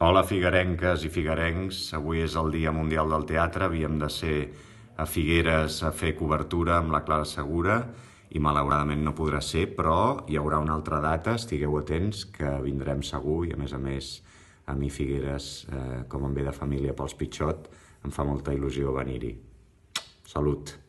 Hola figuerenques i figuerencs, avui és el Dia Mundial del Teatre, havíem de ser a Figueres a fer cobertura amb la Clara Segura i malauradament no podrà ser, però hi haurà una altra data, estigueu atents, que vindrem segur i a més a més a mi Figueres, eh, com em ve de família pels Pitxot, em fa molta il·lusió venir-hi. Salut!